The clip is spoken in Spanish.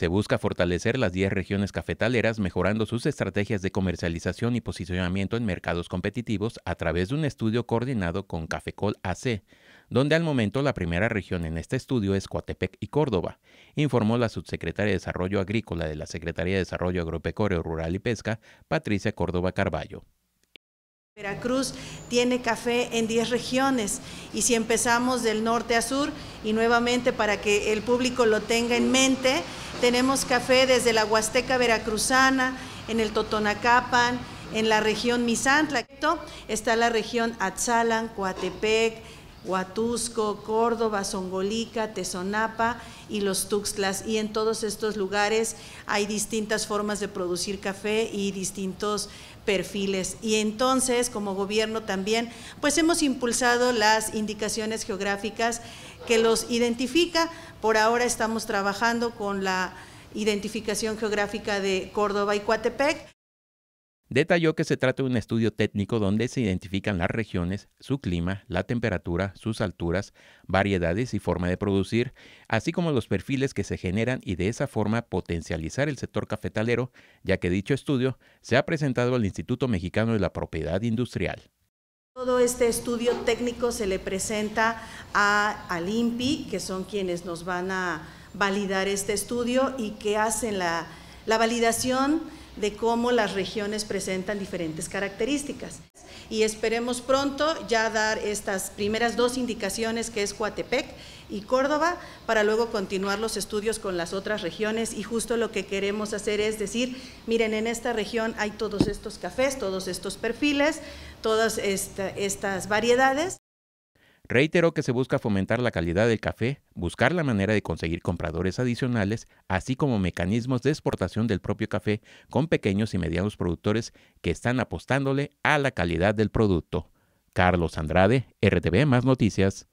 Se busca fortalecer las 10 regiones cafetaleras mejorando sus estrategias de comercialización y posicionamiento en mercados competitivos a través de un estudio coordinado con Cafecol AC, donde al momento la primera región en este estudio es Coatepec y Córdoba, informó la subsecretaria de Desarrollo Agrícola de la Secretaría de Desarrollo Agropecuario Rural y Pesca, Patricia Córdoba Carballo. Veracruz tiene café en 10 regiones y si empezamos del norte a sur y nuevamente para que el público lo tenga en mente, tenemos café desde la Huasteca Veracruzana, en el Totonacapan, en la región Misantla. Está la región Atzalan, Coatepec, Huatusco, Córdoba, Zongolica, Tezonapa y los Tuxtlas. Y en todos estos lugares hay distintas formas de producir café y distintos perfiles. Y entonces, como gobierno también, pues hemos impulsado las indicaciones geográficas que los identifica. Por ahora estamos trabajando con la identificación geográfica de Córdoba y Coatepec. Detalló que se trata de un estudio técnico donde se identifican las regiones, su clima, la temperatura, sus alturas, variedades y forma de producir, así como los perfiles que se generan y de esa forma potencializar el sector cafetalero, ya que dicho estudio se ha presentado al Instituto Mexicano de la Propiedad Industrial. Todo este estudio técnico se le presenta a, al INPI, que son quienes nos van a validar este estudio y que hacen la validación de cómo las regiones presentan diferentes características y esperemos pronto ya dar estas primeras dos indicaciones que es Coatepec y Córdoba para luego continuar los estudios con las otras regiones y justo lo que queremos hacer es decir, miren, en esta región hay todos estos cafés, todos estos perfiles, todas estas variedades. Reiteró que se busca fomentar la calidad del café, buscar la manera de conseguir compradores adicionales, así como mecanismos de exportación del propio café con pequeños y medianos productores que están apostándole a la calidad del producto. Carlos Andrade, RTV Más Noticias.